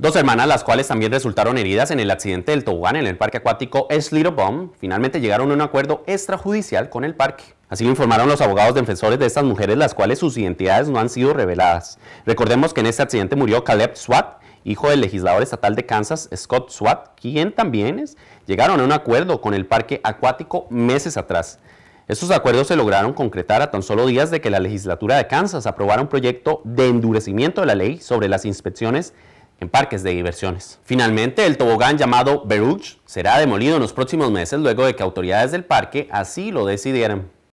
Dos hermanas, las cuales también resultaron heridas en el accidente del tobogán en el parque acuático Slido Bomb, finalmente llegaron a un acuerdo extrajudicial con el parque. Así lo informaron los abogados defensores de estas mujeres, las cuales sus identidades no han sido reveladas. Recordemos que en este accidente murió Caleb Swat, hijo del legislador estatal de Kansas, Scott Swat, quien también es, llegaron a un acuerdo con el parque acuático meses atrás. Estos acuerdos se lograron concretar a tan solo días de que la legislatura de Kansas aprobara un proyecto de endurecimiento de la ley sobre las inspecciones en parques de diversiones. Finalmente, el tobogán llamado Beruch será demolido en los próximos meses luego de que autoridades del parque así lo decidieran.